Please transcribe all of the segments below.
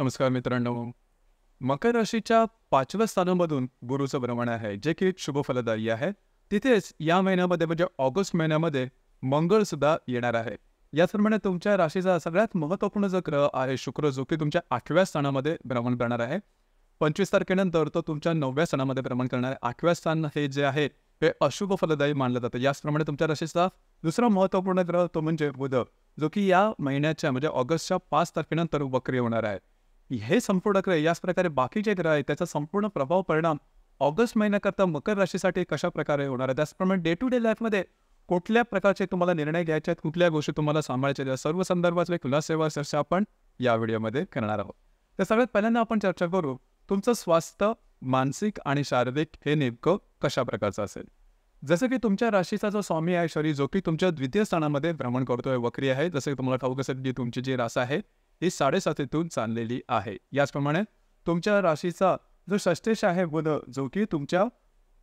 नमस्कार मित्रांनो मकर राशीच्या पाचव्या स्थानामधून गुरुचं भ्रमण आहे जे की शुभ फलदायी आहे तिथेच या महिन्यामध्ये म्हणजे ऑगस्ट महिन्यामध्ये मंगळ सुद्धा येणार आहे याचप्रमाणे तुमच्या राशीचा सगळ्यात महत्त्वपूर्ण जो ग्रह आहे शुक्र जो की तुमच्या आठव्या स्थानामध्ये भ्रमण करणार आहे पंचवीस तारखेनंतर तो तुमच्या नवव्या स्थानामध्ये भ्रमण करणार आहे आठव्या स्थान हे जे आहे ते अशुभ फलदायी मानलं जातं याचप्रमाणे तुमच्या राशीचा दुसरा महत्त्वपूर्ण ग्रह तो म्हणजे बुध जो की या महिन्याच्या म्हणजे ऑगस्टच्या पाच तारखेनंतर वक्री होणार आहे हे संपूर्ण ग्रह याच प्रकारे बाकीचे ग्रह आहेत त्याचा संपूर्ण प्रभाव परिणाम ऑगस्ट महिन्याकरता मकर राशीसाठी कशा प्रकारे होणार आहे त्याचप्रमाणे डे टू डे लाईफमध्ये कुठल्या प्रकारचे तुम्हाला निर्णय घ्यायचे आहेत कुठल्या गोष्टी तुम्हाला सांभाळायच्या आहेत सर्व संदर्भात खुला सेवा चर्चा आपण या व्हिडिओमध्ये करणार आहोत तर सगळ्यात पहिल्यांदा आपण चर्चा करू तुमचं स्वास्थ्य मानसिक आणि शारीरिक हे नेमकं कशा प्रकारचं असेल जसं की तुमच्या राशीचा जो स्वामी आहे शरी जो की तुमच्या द्वितीय स्थानामध्ये भ्रमण करतोय वक्री आहे जसं की तुम्हाला ठाऊक असेल की तुमची जी रास आहे ही साडेसातीतून चाललेली आहे याचप्रमाणे तुमच्या राशीचा जो षष्टेश आहे बुध जो की तुमच्या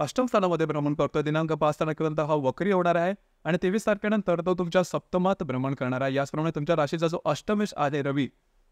अष्टम स्थानामध्ये भ्रमण करतो दिनांक पाच तारखेपर्यंत हा वक्री होणार आहे आणि तेवीस तारखेनंतर तो तुमच्या सप्तमात भ्रमण करणार आहे याचप्रमाणे तुमच्या राशीचा जो अष्टमेश आहे रवी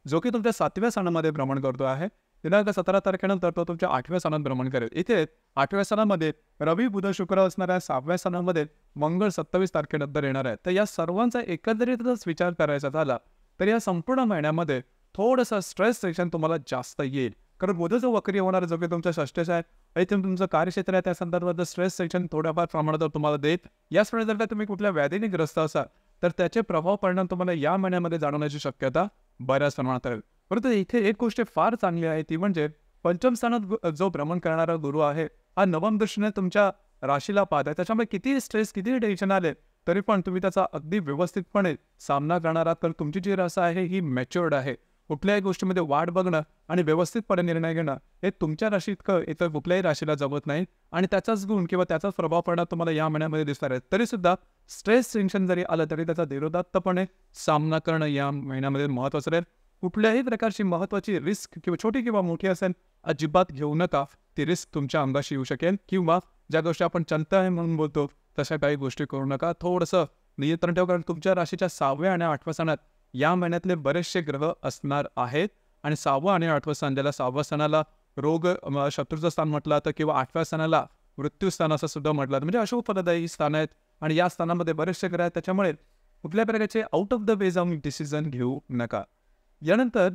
जो की तुमच्या सातव्या स्थानामध्ये भ्रमण करतो आहे दिनांक सतरा तारखेनंतर तो तुमच्या आठव्या स्थानात भ्रमण करेल इथे आठव्या स्थानामध्ये रवी बुध शुक्र असणाऱ्या सहाव्या स्थानामध्ये मंगळ सत्तावीस तारखेनंतर येणार आहे तर या सर्वांचा एकंदरीतच विचार करायचा झाला तर या संपूर्ण महिन्यामध्ये थोडंसं स्ट्रेस सेक्शन तुम्हाला जास्त येईल कारण जो वक्री होणार जो की तुमच्या षष्टच आहे आणि तुम्ही तुमचं कार्यक्षेत्र आहे त्या संदर्भात स्ट्रेस सेक्शन थोड्याफार प्रमाणात तुम्हाला देत या जर तुम्ही कुठल्या व्याधीने ग्रस्त असाल तर त्याचे प्रभाव परिणाम तुम्हाला या महिन्यामध्ये जाणवण्याची शक्यता बऱ्याच प्रमाणात राहील परंतु इथे एक गोष्ट फार चांगली आहे ती म्हणजे पंचम स्थानात जो भ्रमण करणारा गुरु आहे हा नवम दृष्टीने तुमच्या राशीला पाहत आहे त्याच्यामुळे किती स्ट्रेस किती टेन्शन आले तरी पण तुम्ही त्याचा अगदी व्यवस्थितपणे सामना करणार आहात कारण तुमची जी रस आहे ही मॅच्युअर्ड आहे कुठल्याही गोष्टीमध्ये वाढ बघणं आणि व्यवस्थितपणे निर्णय घेणं हे तुमच्या राशी इतकं इतर कुठल्याही राशीला जमत नाही आणि त्याचाच गुण किंवा त्याचाच प्रभाव पडणार तुम्हाला या महिन्यामध्ये दिसणार आहे सुद्धा स्ट्रेस टेन्शन जरी आलं तरी त्याचा धीरोदात्तपणे सामना करणं या महिन्यामध्ये महत्त्वाचं राहील कुठल्याही प्रकारची महत्त्वाची रिस्क किंवा छोटी किंवा मोठी असेल अजिबात घेऊ नका ती रिस्क तुमच्या अंगाशी येऊ शकेल किंवा ज्या गोष्टी आपण चलत आहे म्हणून बोलतो तशा काही गोष्टी करू नका थोडंसं नियंत्रण ठेवा कारण तुमच्या राशीच्या सहाव्या आणि आठव्या सणात या महिन्यातले बरेचसे ग्रह असणार आहेत आणि सहावं आणि आठव्या सण ज्याला सहाव्या सणाला रोग शत्रूचं स्थान म्हटलं तर किंवा आठव्या सणाला मृत्यूस्थान असं सुद्धा म्हटलं म्हणजे अशुभ फलदायी स्थान आहेत आणि या स्थानामध्ये बरेचसे ग्रह आहेत त्याच्यामुळे कुठल्या प्रकारचे आउट ऑफ द वे जाऊन डिसिजन घेऊ नका यानंतर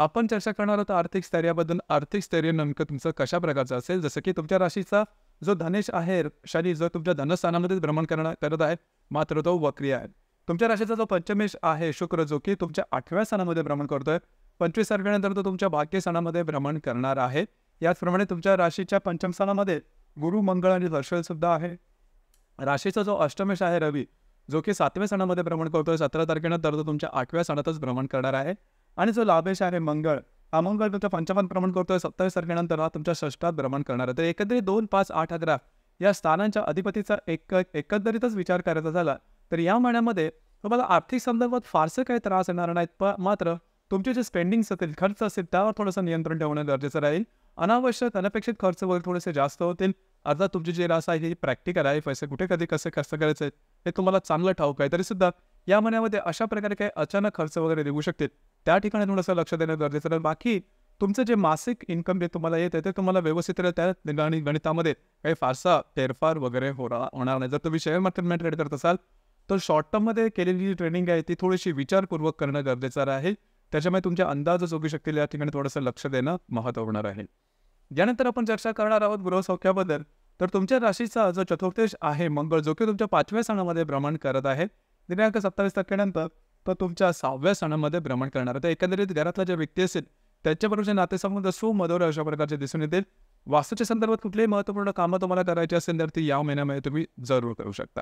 आपण चर्चा करणार आहोत आर्थिक स्थैर्याबद्दल आर्थिक स्थैर्य नेमकं तुमचं कशा प्रकारचं असेल जसं की तुमच्या राशीचा जो धनेश आहे शनी जो तुमच्या धनस्थानामध्येच भ्रमण करणार करत आहे मात्र तो वक्री आहे तुमच्या राशीचा जो पंचमेश आहे शुक्र जो की तुमच्या आठव्या स्थानामध्ये भ्रमण करतोय पंचवीस तारखेनंतर तो तुमच्या बाकी स्थानामध्ये भ्रमण करणार आहे याचप्रमाणे तुमच्या राशीच्या पंचम स्थानामध्ये गुरु मंगळ आणि दर्शन सुद्धा आहे राशीचा जो अष्टमेश आहे रवी जो की सातव्या सणामध्ये भ्रमण करतोय सतरा तारखेनंतर तो तुमच्या आठव्या सणातच भ्रमण करणार आहे आणि जो लाभेश आहे मंगळ अमाऊंट तुमच्या पंचावन्न प्रमाण करतोय सत्तावीस तारखेनंतर हा तुमच्या षष्टात भ्रमण करणार आहे तर एकत्रित दोन पाच आठ अकरा या स्थानांच्या अधिपतीचा एक एकंदरीतच विचार करायचा झाला तर या महिन्यामध्ये तुम्हाला आर्थिक संदर्भात फारसे काही त्रास येणार नाहीत पण मात्र तुमचे जे स्पेंडिंग असतील खर्च असतील त्यावर थोडंसं नियंत्रण ठेवणं गरजेचं राहील अनावश्यक अनपेक्षित खर्च वगैरे थोडेसे जास्त होतील अर्थात तुमची जे रास आहे ही प्रॅक्टिकल आहे पैसे कुठे कधी कसे खर्च करायचे हे तुम्हाला चांगलं ठाऊक आहे तरी सुद्धा या महिन्यामध्ये अशा प्रकारे काही अचानक खर्च वगैरे निघू शकतील त्या ठिकाणी थोडंसं लक्ष देणं गरजेचं आहे बाकी तुमचं जे मासिक इन्कम जे तुम्हाला येत आहे ते तुम्हाला व्यवस्थित त्या गणितामध्ये काही फारसा फेरफार वगैरे होणार होणार नाही जर तुम्ही शेअर मार्केटमध्ये ट्रेड करत असाल तर शॉर्ट टर्ममध्ये केलेली जी ट्रेनिंग आहे ती थोडीशी विचारपूर्वक करणं गरजेचं आहे त्याच्यामुळे तुमचे अंदाज चोगू शकतील या ठिकाणी थोडंसं लक्ष देणं महत्त्व होणार आहे यानंतर आपण चर्चा करणार आहोत गृहसौख्याबद्दल तर तुमच्या राशीचा जो चतुर्थेश आहे मंगळ जो की तुमच्या पाचव्या स्थानामध्ये भ्रमण करत आहे दिनांक सत्तावीस तारखेनंतर तर तुमच्या सहाव्या सणामध्ये भ्रमण करणार तर एकंदरीत घरातला ज्या व्यक्ती असेल त्यांच्याबरोबरचे नातेसंबंध मधुर अशा प्रकारचे दिसून येतील वास्तूच्या संदर्भात कुठलीही महत्त्वपूर्ण कामं तुम्हाला करायची असेल तर ती या महिन्यामध्ये तुम्ही जरूर करू शकता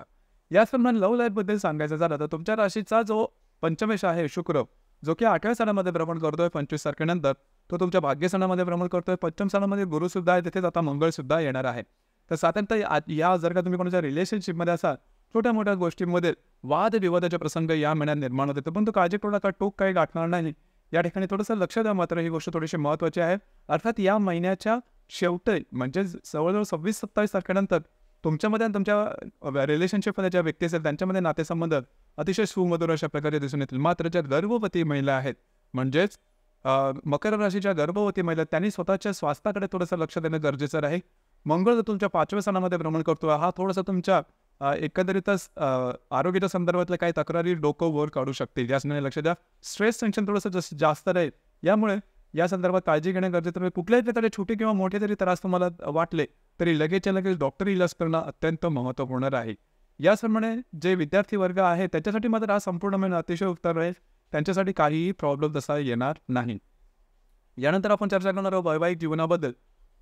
याचप्रमाणे लव्ह लाईफबद्दल सांगायचं झालं तर तुमच्या राशीचा जो पंचमेश आहे शुक्र जो की आठव्या सणामध्ये भ्रमण करतोय पंचवीस तारखेनंतर तो तुमच्या भाग्य सणामध्ये भ्रमण करतोय पंचम सणामध्ये गुरुसुद्धा आहे तिथेच आता मंगळसुद्धा येणार आहे तर साधारणतः या जर का तुम्ही कोणाच्या रिलेशनशिपमध्ये असाल छोट्या मोठ्या गोष्टींमध्ये वादविवादाचे प्रसंग या महिन्यात निर्माण होते परंतु करू का टोक काही गाठणार नाही या ठिकाणी थोडंसं लक्ष द्या मात्र ही गोष्ट थोडीशी महत्वाची आहे अर्थात या महिन्याच्या शेवटी म्हणजे जवळजवळ सव्वीस सत्तावीस तारखेनंतर तुमच्यामध्ये आणि तुमच्या रिलेशनशिपमध्ये ज्या व्यक्ती असेल त्यांच्यामध्ये नातेसंबंध अतिशय सुमधुर अशा प्रकारे दिसून येतील मात्र ज्या गर्भवती महिला आहेत म्हणजेच मकर राशीच्या गर्भवती महिला त्यांनी स्वतःच्या स्वास्थ्याकडे थोडंसं लक्ष देणं गरजेचं आहे मंगळ जर तुमच्या पाचव्या सणामध्ये भ्रमण करतो हा थोडासा तुमच्या एकंदरीतच आरोग्याच्या संदर्भातल्या काही तक्रारी डोकं वर काढू शकतील या संदर्भात म्हणजे लक्ष द्या स्ट्रेस टेन्शन थोडंसं जसं जास्त राहील यामुळे या संदर्भात काळजी घेणे गरजेचं आहे म्हणजे कुठल्याही तरी छोटे किंवा मोठे जरी त्रास तुम्हाला वाटले तरी लगेचच्या लगेच डॉक्टर इलाज करणं अत्यंत महत्त्वपूर्ण राहील याप्रमाणे जे विद्यार्थी वर्ग आहे त्याच्यासाठी मात्र हा संपूर्ण महिना अतिशय उत्तर राहील त्यांच्यासाठी काहीही प्रॉब्लेम तसा येणार नाही यानंतर आपण चर्चा करणार आहोत वैवाहिक जीवनाबद्दल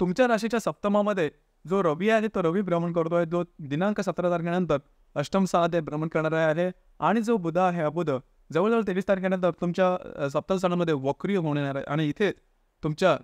तुमच्या राशीच्या सप्तमामध्ये जो रवी आहे तो रवी भ्रमण करतो आहे जो दिनांक सतरा तारखेनंतर अष्टम सहा ते भ्रमण करणार आहे आणि जो बुध आहे हा बुध जवळजवळ तेवीस तारखेनंतर तुमच्या सप्तम स्थानामध्ये वक्री होणार आहे आणि इथे तुमच्या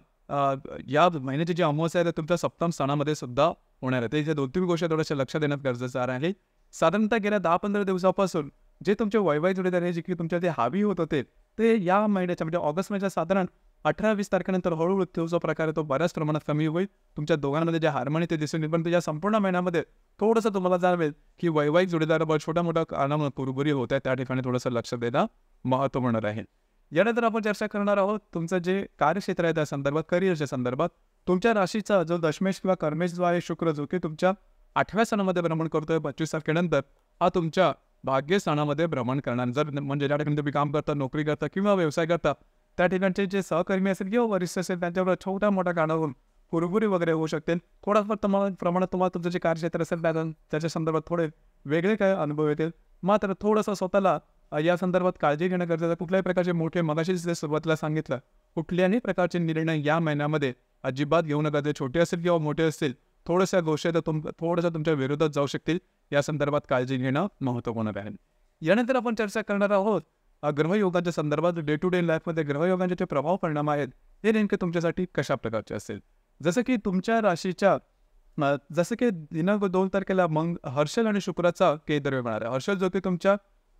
या महिन्याची जी अमावस्या आहे ते तुमच्या सप्तम स्थानामध्ये सुद्धा होणार आहे ते इथे दोन तीन गोष्टी थोड्याशा लक्ष देण्यात गरजेचं आहे साधारणतः गेल्या दहा पंधरा दिवसापासून जे तुमचे वैवाहिक जोडीदार आहे जे की तुमच्या ते हावी होत होते ते या महिन्याच्या म्हणजे ऑगस्ट महिन्याच्या साधारण अठरा वीस तारखेनंतर हळूहळू तो जो प्रकार आहे तो बऱ्याच प्रमाणात कमी होईल तुमच्या दोघांमध्ये जे हार्मोनी ते दिसून येईल परंतु या संपूर्ण महिन्यामध्ये थोडंसं तुम्हाला जाणवेल की वैवाहिक बरं छोट्या मोठ्या कारणामुळे कुरबुरी होत आहे त्या ठिकाणी थोडंसं लक्ष देणं महत्त्व म्हणणार आहे यानंतर आपण चर्चा करणार आहोत तुमचं जे कार्यक्षेत्र आहे त्या संदर्भात करिअरच्या संदर्भात तुमच्या राशीचा जो दशमेश किंवा कर्मेश जो आहे शुक्र जो की तुमच्या आठव्या सणामध्ये भ्रमण करतोय पंचवीस तारखेनंतर हा तुमच्या भाग्यस्थानामध्ये भ्रमण करणार जर म्हणजे ज्या ठिकाणी तुम्ही काम करता नोकरी करता किंवा व्यवसाय करता त्या ठिकाणचे जे सहकर्मी असेल किंवा वरिष्ठ असेल त्यांच्यावर छोट्या मोठ्या कारणावरून कुरबुरी वगैरे होऊ शकते थोडाफार तुम्हाला प्रमाणात तुम्हाला तुमचं जे कार्यक्षेत्र असेल त्या त्याच्या संदर्भात थोडे वेगळे काय अनुभव येतील मात्र थोडंसं स्वतःला या संदर्भात काळजी घेणं गरजेचं कुठल्याही प्रकारचे मोठे मगाशी जे सुरुवातीला सांगितलं कुठल्याही प्रकारचे निर्णय या महिन्यामध्ये अजिबात घेऊ नका जे छोटे असतील किंवा मोठे असतील थोड्याशा गोष्टी तर तुम तुमच्या विरोधात जाऊ शकतील या संदर्भात काळजी घेणं महत्वपूर्ण आहे यानंतर आपण चर्चा करणार आहोत ग्रहयोगाच्या संदर्भात डे टू डे लाईफमध्ये ग्रहयोगांचे जे प्रभाव परिणाम आहेत हे नेमके तुमच्यासाठी कशा प्रकारचे असेल जसं की तुमच्या राशीच्या जसं की दिनांक दोन तारखेला मंग हर्षल आणि शुक्राचा केंद्र होणार आहे हर्षल जो की तुमच्या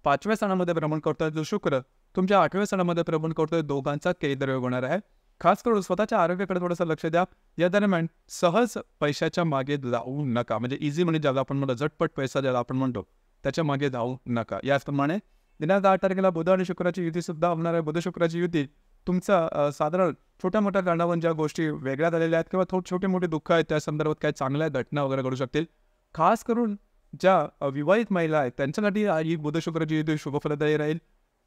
पाचव्या सणामध्ये भ्रमण करतोय जो शुक्र तुमच्या आठव्या सणामध्ये भ्रमण करतोय दोघांचा केंद्र होणार आहे खास करून स्वतःच्या आरोग्याकडे थोडंसं लक्ष द्या या दरम्यान सहज पैशाच्या मागे जाऊ नका म्हणजे इझी म्हणजे ज्याला आपण म्हणतो झटपट पैसा ज्याला आपण म्हणतो त्याच्या मागे जाऊ नका याचप्रमाणे दिनांक आठ तारखेला बुध आणि शुक्राची युती सुद्धा होणार आहे बुध शुक्राची युती तुमचा साधारण छोट्या मोठ्या कारणावरून ज्या गोष्टी वेगळ्या झालेल्या आहेत किंवा थोडे छोटे मोठे दुःख आहेत त्या संदर्भात काही चांगल्या घटना वगैरे घडू शकतील खास करून ज्या विवाहित महिला आहेत त्यांच्यासाठी ही बुध शुक्राची युती शुभफलदायी राहील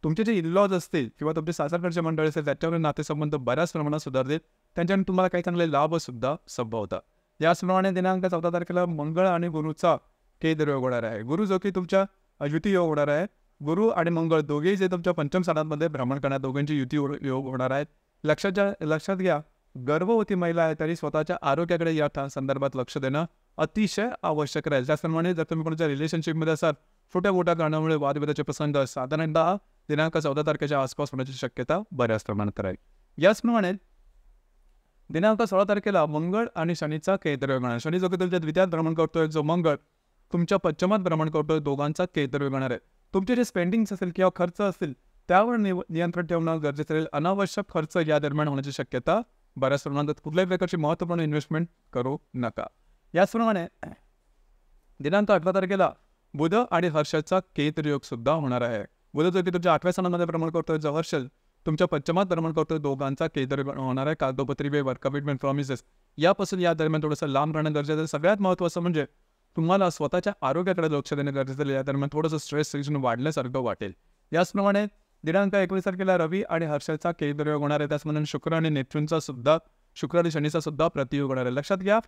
तुमचे जे इनलॉज असतील किंवा तुमचे सासरकडचे मंडळ असेल त्याच्यावर नातेसंबंध बऱ्याच प्रमाणात सुधारतील त्यांच्याने तुम्हाला काही चांगले लाभसुद्धा संभवतात याचप्रमाणे दिनांक चौदा तारखेला मंगळ आणि गुरुचा केंद्र योग होणार आहे गुरु जो की तुमच्या युती योग होणार आहे गुरु आणि मंगळ दोघेही जे तुमच्या पंचम स्थानांमध्ये भ्रमण करणार दोघांची युती योग होणार आहेत ज्या लक्षात घ्या गर्भवती महिला आहे तरी स्वतःच्या आरोग्याकडे या संदर्भात लक्ष देणं अतिशय आवश्यक राहील त्याचप्रमाणे जर तुम्ही कोणाच्या रिलेशनशिपमध्ये असाल छोट्या मोठ्या कारणामुळे वादविवादाचे प्रसंग साधारणतः दिनांक चौदा तारखेच्या आसपास होण्याची शक्यता बऱ्याच प्रमाणात राहील याचप्रमाणे दिनांक सोळा तारखेला मंगळ आणि शनीचा केतरविगण शनी जो की तुमच्या द्वितीयात भ्रमण करतोय जो मंगळ तुमच्या पश्चिमात भ्रमण करतोय दोघांचा केतव्यगणार आहे तुमचे जे स्पेंडिंग्स असेल किंवा खर्च असतील त्यावर नियंत्रण ठेवणं गरजेचं राहील अनावश्यक खर्च या दरम्यान होण्याची शक्यता बऱ्याच प्रमाणात कुठल्याही प्रकारची महत्त्वपूर्ण इन्व्हेस्टमेंट करू नका याचप्रमाणे दिनांक अठरा तारखेला बुध आणि हर्षाचा कैद्रयोग सुद्धा होणार आहे बोलत की तुमच्या आठव्या सणामध्ये भ्रमण करतोय जवर्षल तुमच्या पश्चिमात भ्रमण करतोय दोघांचा केदर होणार आहे कागदोपत्री वेवर कमिटमेंट प्रॉमिसेस यापासून या दरम्यान थोडंसं लांब राहणं गरजेचं आहे सगळ्यात महत्त्वाचं म्हणजे तुम्हाला स्वतःच्या आरोग्याकडे लक्ष देणं गरजेचं या दरम्यान थोडंसं स्ट्रेस रिजन वाढल्यासारखं वाटेल याचप्रमाणे दिनांक एकवीस तारखेला रवी आणि हर्षलचा योग होणार आहे त्याचप्रमाणे शुक्र आणि नेतृंचा सुद्धा शुक्र आणि शनीचा सुद्धा प्रतियोग होणार आहे लक्षात घ्या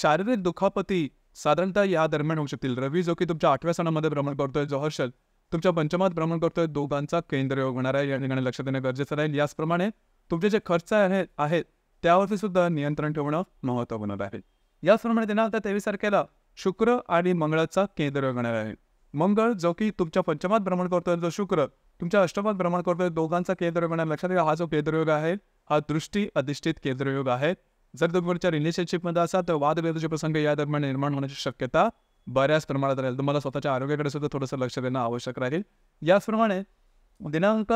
शारीरिक दुखापती साधारणतः या दरम्यान होऊ शकतील रवी जो की तुमच्या आठव्या सणामध्ये भ्रमण करतोय जो हर्षल तुमच्या पंचमात भ्रमण करतोय दोघांचा केंद्रयोग होणार आहे या ठिकाणी लक्ष देणं गरजेचं राहील याचप्रमाणे तुमचे जे खर्च आहेत आहेत त्यावरती सुद्धा नियंत्रण ठेवणं महत्त्वपूर्ण होणार आहे याचप्रमाणे दिनांक तेवीस तारखेला शुक्र आणि मंगळाचा केंद्रयोग होणार आहे मंगळ जो की तुमच्या पंचमात भ्रमण करतोय जो शुक्र तुमच्या अष्टमात भ्रमण करतोय दोघांचा केंद्रयोग होणार लक्षात घ्या हा जो केंद्रयोग आहे हा दृष्टी अधिष्ठित केंद्रयोग आहे जर तुम्ही रिलेशनशिपमध्ये असाल तर वादभेदाचे प्रसंग या दरम्यान निर्माण होण्याची शक्यता बऱ्याच प्रमाणात राहील तुम्हाला स्वतःच्या आरोग्याकडे सुद्धा थोडंसं लक्ष देणं आवश्यक राहील याचप्रमाणे दिनांक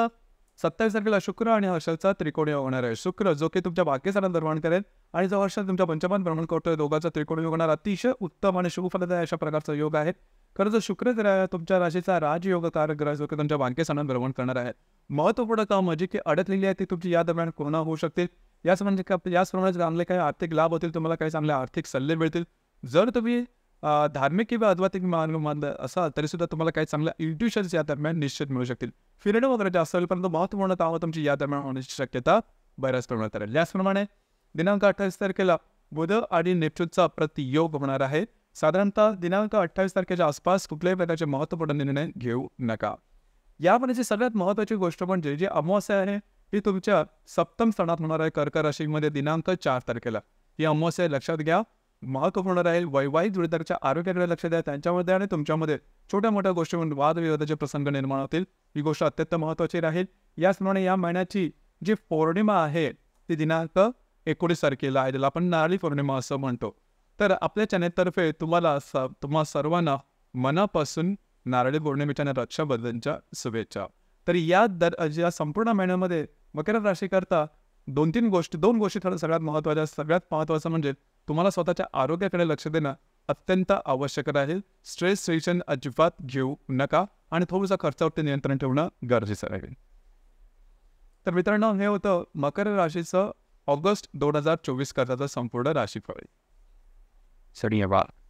सत्तावीस तारखेला शुक्र आणि हर्षलचा त्रिकोण योग होणार आहे शुक्र जो की तुमच्या भाग्यसाला निर्माण करेल आणि जो हर्षल तुमच्या पंचमान भ्रमण करतोय दोघांचा त्रिकोण योग होणार अतिशय उत्तम आणि शुभफलदाय अशा प्रकारचा योग आहे खरं जो शुक्र तुमच्या राशीचा राजयोग कारक ग्रह जो की तुमच्या भाग्यसाला भ्रमण करणार आहे महत्वपूर्ण काम म्हणजे की अडकलेली आहे ती तुमची या दरम्यान कोणा होऊ शकतील याच म्हणजे याचप्रमाणे चांगले काही आर्थिक लाभ होतील तुम्हाला काही चांगले आर्थिक सल्ले मिळतील जर तुम्ही धार्मिक किंवा अद्वातिक मान मानलं असाल तरी सुद्धा तुम्हाला काही चांगल्या इंट्युशन्स या दरम्यान निश्चित मिळू शकतील फिरणं वगैरे जास्त होईल परंतु महत्वपूर्ण कामं तुमची या दरम्यान होण्याची शक्यता बऱ्याच प्रमाणात राहील याचप्रमाणे दिनांक अठ्ठावीस तारखेला बुध आणि नेपच्यूनचा प्रतियोग होणार आहे साधारणतः दिनांक अठ्ठावीस तारखेच्या आसपास कुठल्याही प्रकारचे महत्त्वपूर्ण निर्णय घेऊ नका यामध्ये सगळ्यात महत्त्वाची गोष्ट म्हणजे जे अमावस्या आहे ही तुमच्या सप्तम स्थानात होणार आहे कर्क राशीमध्ये दिनांक चार तारखेला ही अमावस्या लक्षात घ्या मार्क होणार आहे वैवाहिक जोडीदाराच्या आरोग्याकडे लक्ष द्या त्यांच्यामध्ये आणि तुमच्यामध्ये छोट्या मोठ्या म्हणून वादविवादाचे प्रसंग निर्माण होतील ही गोष्ट अत्यंत महत्त्वाची राहील याचप्रमाणे या महिन्याची जी पौर्णिमा आहे ती दिनांक एकोणीस तारखेला आहे ज्याला आपण नारळी पौर्णिमा असं म्हणतो तर आपल्या चॅनेलतर्फे तुम्हाला स तुम्हा सर्वांना मनापासून नारळी पौर्णिमेच्या आणि रक्षाबंधनच्या शुभेच्छा तर या दर या संपूर्ण महिन्यामध्ये मकर राशीकरता दोन तीन गोष्टी दोन गोष्टी सगळ्यात महत्त्वाच्या सगळ्यात महत्त्वाचं म्हणजे तुम्हाला स्वतःच्या आरोग्याकडे लक्ष देणं अत्यंत आवश्यक राहील स्ट्रेस सेशन अजिबात घेऊ नका आणि थोडंसं खर्चावरती नियंत्रण ठेवणं गरजेचं राहील तर मित्रांनो हे होतं मकर राशीचं ऑगस्ट दोन हजार चोवीस करताचं संपूर्ण राशीफळ धन्यवाद